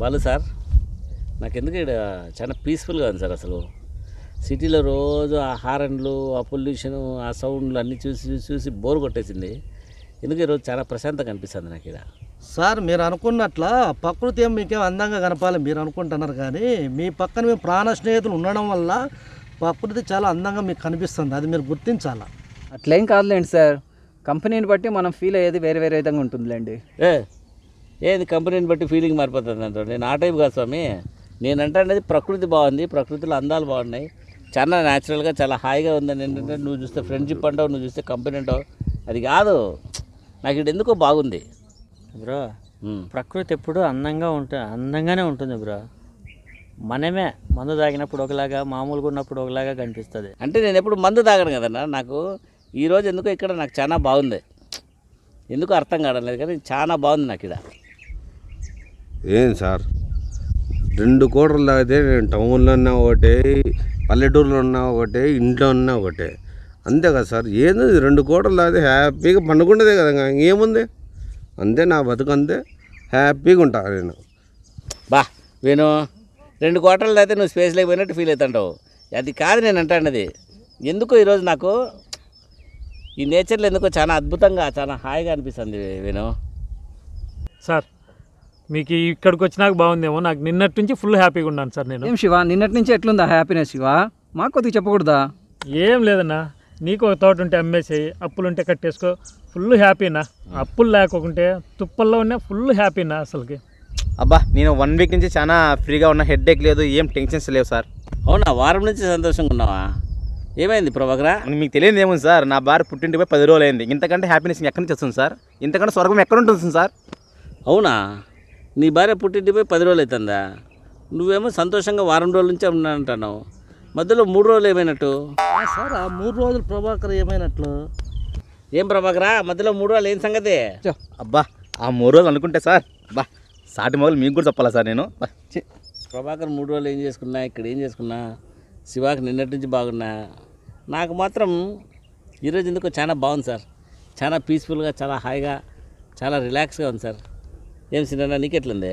Balu sir నాకు ఎందుకు ఇక్కడ చాలా పీస్ఫుల్గా ఉంది సార్ అసలు సిటీలో రోజు ఆ హారన్లు ఆ పొల్యూషను ఆ సౌండ్లు అన్నీ చూసి చూసి బోర్ కొట్టేసింది ఎందుకు ఈరోజు చాలా ప్రశాంతంగా అనిపిస్తుంది నాకు ఇక్కడ సార్ మీరు అనుకున్నట్ల ప్రకృతి ఏం మీకేం అందంగా కనపాలి మీరు అనుకుంటున్నారు కానీ మీ పక్కన మీ ప్రాణ స్నేహితులు ఉండడం వల్ల ప్రకృతి చాలా అందంగా మీకు కనిపిస్తుంది అది మీరు గుర్తించాలా అట్లేం కాదులేండి సార్ కంపెనీని బట్టి మనం ఫీల్ అయ్యేది వేరే వేరే విధంగా ఉంటుందిలేండి ఏ ఏది కంపెనీని బట్టి ఫీలింగ్ మారిపోతుంది అంటే నేను ఆ టైప్ కాదు స్వామి నేనంటే అనేది ప్రకృతి బాగుంది ప్రకృతిలో అందాలు బాగున్నాయి చాలా న్యాచురల్గా చాలా హాయిగా ఉందని ఏంటంటే నువ్వు చూస్తే ఫ్రెండ్షిప్ అంటావు నువ్వు చూస్తే కంపెనీ అంటావు అది కాదు నాకు ఇది ఎందుకో బాగుంది బ్రో ప్రకృతి ఎప్పుడు అందంగా ఉంటా అందంగానే ఉంటుంది బ్రో మనమే మందు తాగినప్పుడు ఒకలాగా మామూలుగా ఉన్నప్పుడు ఒకలాగా కనిపిస్తుంది అంటే నేను ఎప్పుడు మందు తాగను కదన్నా నాకు ఈరోజు ఎందుకో ఇక్కడ నాకు చాలా బాగుంది ఎందుకు అర్థం కావడం లేదు కానీ చాలా బాగుంది నాకు ఇక్కడ ఏం సార్ రెండు కోటలు తాగితే నేను టౌన్లో ఉన్నా ఒకటే పల్లెటూరులో ఉన్నా ఒకటే ఇంట్లో ఉన్నా ఒకటే అంతే కదా సార్ ఏంది రెండు కోటలు తాగితే హ్యాపీగా పండుకుండేదే కదా ఏముంది అంతే నా బతుకు అంతే హ్యాపీగా ఉంటా నేను బా వేణు రెండు కోటలు తాగితే నువ్వు స్పేస్ లేకపోయినట్టు ఫీల్ అవుతుంటావు అది కాదు నేను అంటానది ఎందుకు ఈరోజు నాకు ఈ నేచర్లో ఎందుకో చాలా అద్భుతంగా చాలా హాయిగా అనిపిస్తుంది వేణు సార్ మీకు ఇక్కడికి వచ్చినాక బాగుందేమో నాకు నిన్నటి నుంచి ఫుల్ హ్యాపీగా ఉన్నాను సార్ నేను ఏం శివ నిన్నటి నుంచి ఎట్లుందా హ్యాపీనెస్ శివ మాకు కొద్దిగా చెప్పకూడదా ఏం లేదన్నా నీకు ఒక తోట ఉంటే అమ్మేసేయి అప్పులుంటే కట్టేసుకో ఫుల్ హ్యాపీనా అప్పులు లేకుంటే తుప్పల్లో ఉన్నా ఫుల్ హ్యాపీనా అసలుకి అబ్బా నేను వన్ వీక్ నుంచి చాలా ఫ్రీగా ఉన్న హెడ్ ఎక్ లేదు ఏం టెన్షన్స్ లేవు సార్ అవునా వారం నుంచి సంతోషంగా ఉన్నావా ఏమైంది ప్రభాకరా మీకు తెలియదు ఏముంది సార్ నా భార్య పుట్టింటిపై పది రోజులు అయింది ఇంతకంటే హ్యాపీనెస్ ఎక్కడి నుంచి వస్తుంది సార్ ఇంతకంటే స్వర్గం ఎక్కడ ఉంటుంది సార్ అవునా నీ భార్య పుట్టింటిపోయి పది రోజులు అవుతుందా నువ్వేమో సంతోషంగా వారం రోజుల నుంచే ఉన్నానంటున్నావు మధ్యలో మూడు రోజులు ఏమైనట్టు సార్ ఆ మూడు రోజులు ప్రభాకర్ ఏమైనట్లు ఏం ప్రభాకరా మధ్యలో మూడు రోజులు ఏం సంగతి అబ్బా ఆ మూడు రోజులు అనుకుంటే సార్ అబ్బా సాటి మొదలు మీకు కూడా చెప్పాలా సార్ నేను ప్రభాకర్ మూడు రోజులు ఏం చేసుకున్నా ఇక్కడ ఏం చేసుకున్నా శివాకి నిన్నటి నుంచి బాగున్నా నాకు మాత్రం ఈరోజు ఎందుకు చాలా బాగుంది సార్ చాలా పీస్ఫుల్గా చాలా హాయిగా చాలా రిలాక్స్గా ఉంది సార్ ఏం సినా నీకెట్లుంది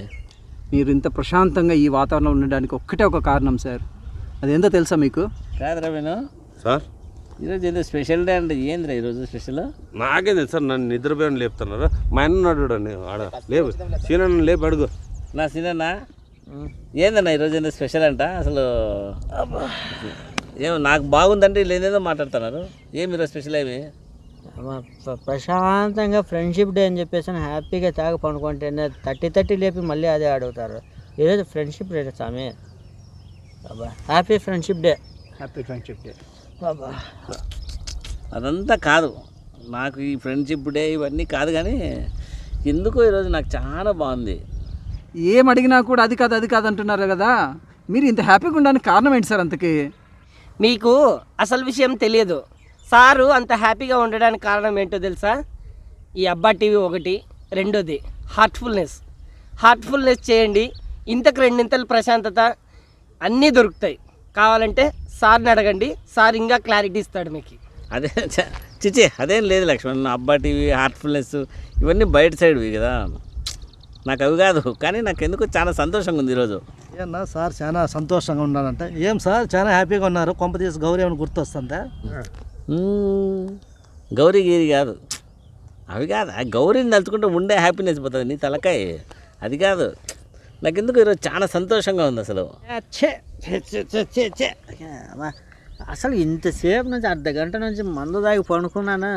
మీరు ఇంత ప్రశాంతంగా ఈ వాతావరణం ఉండడానికి ఒక్కటే ఒక కారణం సార్ అది ఎంతో తెలుసా మీకు కాదురా నేను సార్ ఈరోజు ఏదో స్పెషల్ డే అండి ఏంద్రా ఈరోజు స్పెషల్ నాకే తెలుసు సార్ నన్ను నిద్రపోయాను లేపుతున్నారు మా అన్న అడుగుడండి ఆడ లేవు సీనన్ను లేపు అడుగు నా సీనన్నా ఏందన్నా ఈరోజు ఏదో స్పెషల్ అంట అసలు ఏమో నాకు బాగుందండి లేదేదో మాట్లాడుతున్నారు ఏమి ఈరోజు స్పెషల్ ఏమి ప్రశాంతంగా ఫ్రెండ్షిప్ డే అని చెప్పేసి హ్యాపీగా తేగ పండుకుంటే థర్టీ థర్టీ లేపి మళ్ళీ అదే అడుగుతారు ఈరోజు ఫ్రెండ్షిప్ డే స్వామి బాబా happy friendship day happy friendship day బాబా అదంతా కాదు నాకు ఈ ఫ్రెండ్షిప్ డే ఇవన్నీ కాదు కానీ ఎందుకో ఈరోజు నాకు చాలా బాగుంది ఏం అడిగినా కూడా అది కాదు అది కాదు అంటున్నారు కదా మీరు ఇంత హ్యాపీగా ఉండడానికి కారణం ఏంటి సార్ అంతకి మీకు అసలు విషయం తెలియదు సారు అంత హ్యాపీగా ఉండడానికి కారణం ఏంటో తెలుసా ఈ అబ్బా టీవీ ఒకటి రెండోది హార్ట్ఫుల్నెస్ హార్ట్ఫుల్నెస్ చేయండి ఇంతకు రెండింతలు ప్రశాంతత అన్నీ దొరుకుతాయి కావాలంటే సార్ని అడగండి సార్ ఇంకా క్లారిటీ ఇస్తాడు మీకు అదే చిచి అదేం లేదు లక్ష్మణ్ అబ్బా టీవీ హార్ట్ఫుల్నెస్ ఇవన్నీ బయట సైడ్వి కదా నాకు అవి కాదు కానీ నాకు ఎందుకు చాలా సంతోషంగా ఉంది ఈరోజు ఏమన్నా సార్ చాలా సంతోషంగా ఉన్నారంటే ఏం సార్ చాలా హ్యాపీగా ఉన్నారు కొంప గౌరీ అని గుర్తొస్తుందా గీరి కాదు అవి కాదు ఆ గౌరీని తలుచుకుంటే ఉండే హ్యాపీనెస్ పోతుంది నీ తలకాయ అది కాదు నాకెందుకు ఈరోజు చాలా సంతోషంగా ఉంది అసలు అసలు ఇంతసేపు నుంచి అర్ధ గంట నుంచి మందు దాగి పడుకున్నాను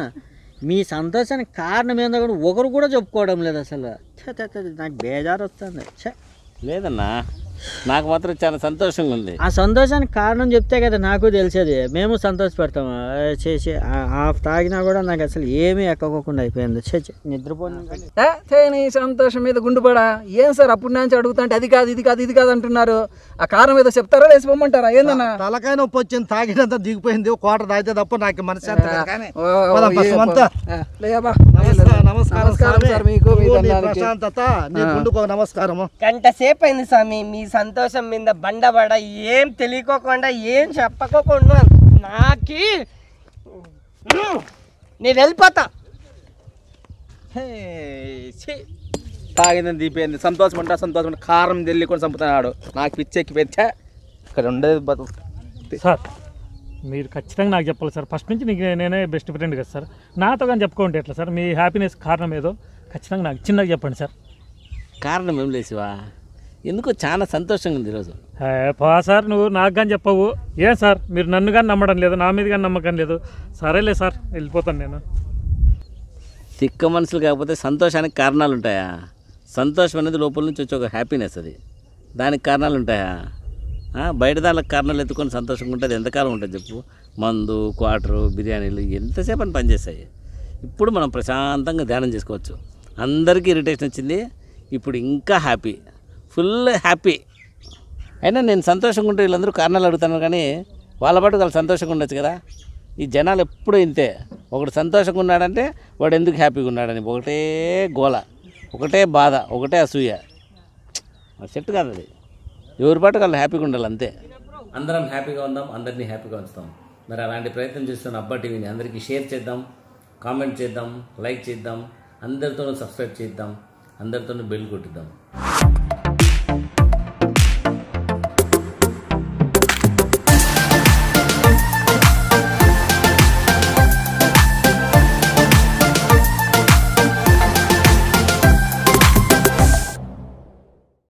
మీ సంతోషానికి కారణం ఏందో కూడా ఒకరు కూడా చెప్పుకోవడం లేదు అసలు నాకు బేజారు వస్తుంది లేదన్నా నాకు మాత్రం చాలా సంతోషంగా ఉంది ఆ సంతోషానికి కారణం చెప్తే కదా నాకు తెలిసేది మేము సంతోషపడతాము చేసి హాఫ్ తాగినా కూడా నాకు అసలు ఏమీ ఎక్కకోకుండా అయిపోయింది చేసి నిద్రపోయి సంతోషం మీద గుండుపడా ఏం సార్ అప్పుడు నుంచి అంటే అది కాదు ఇది కాదు ఇది కాదు అంటున్నారు ఆ కారణం మీద చెప్తారా లేసి పొమ్మంటారా ఏందన్నా తలకాయ నొప్పి వచ్చింది తాగినంత దిగిపోయింది కోట తాగితే తప్ప నాకు మనసు నమస్కారం సార్ మీకు ప్రశాంతత గుండుకో గంట సేపు అయింది స్వామి మీ సంతోషం మీద బండబడ ఏం తెలియకోకుండా ఏం చెప్పకోకుండా నాకి నేను వెళ్ళిపోతా తాగిందని దీపేంది సంతోషం అంటా సంతోషం అంటే కారం తెల్లికొని చంపుతున్నాడు నాకు పిచ్చెక్కి పెంచా ఇక్కడ ఉండేది బతుకు సార్ మీరు ఖచ్చితంగా నాకు చెప్పాలి సార్ ఫస్ట్ నుంచి నీకు నేనే బెస్ట్ ఫ్రెండ్ కదా సార్ నాతో కానీ చెప్పుకోండి ఎట్లా సార్ మీ హ్యాపీనెస్ కారణం ఏదో ఖచ్చితంగా నాకు చిన్నగా చెప్పండి సార్ కారణం ఏం లేసివా ఎందుకో చాలా సంతోషంగా ఉంది ఈరోజు పా సార్ నువ్వు నాకు కానీ చెప్పవు ఏం సార్ మీరు నన్ను కానీ నమ్మడం లేదు నా మీద కానీ నమ్మకం లేదు సరేలే సార్ వెళ్ళిపోతాను నేను సిక్క మనుషులు కాకపోతే సంతోషానికి కారణాలు ఉంటాయా సంతోషం అనేది లోపల నుంచి వచ్చే ఒక హ్యాపీనెస్ అది దానికి కారణాలు ఉంటాయా బయట దానికి కారణాలు ఎత్తుకొని సంతోషంగా ఉంటుంది ఎంతకాలం ఉంటుంది చెప్పు మందు క్వార్టరు బిర్యానీలు ఎంతసేపు అని పనిచేస్తాయి ఇప్పుడు మనం ప్రశాంతంగా ధ్యానం చేసుకోవచ్చు అందరికీ ఇరిటేషన్ వచ్చింది ఇప్పుడు ఇంకా హ్యాపీ ఫుల్ హ్యాపీ అయినా నేను సంతోషంగా ఉంటే వీళ్ళందరూ కారణాలు అడుగుతాను కానీ వాళ్ళ పాటు వాళ్ళు సంతోషంగా ఉండొచ్చు కదా ఈ జనాలు ఎప్పుడూ ఇంతే ఒకడు సంతోషంగా ఉన్నాడంటే వాడు ఎందుకు హ్యాపీగా ఉన్నాడని ఒకటే గోల ఒకటే బాధ ఒకటే అసూయ సెట్ కాదు అది ఎవరి పాటు వాళ్ళు హ్యాపీగా ఉండాలి అంతే అందరం హ్యాపీగా ఉందాం అందరినీ హ్యాపీగా ఉంచుతాం మరి అలాంటి ప్రయత్నం చేస్తున్న అబ్బా టీవీని అందరికీ షేర్ చేద్దాం కామెంట్ చేద్దాం లైక్ చేద్దాం అందరితోనూ సబ్స్క్రైబ్ చేద్దాం అందరితోనూ బెల్ కొట్టిద్దాం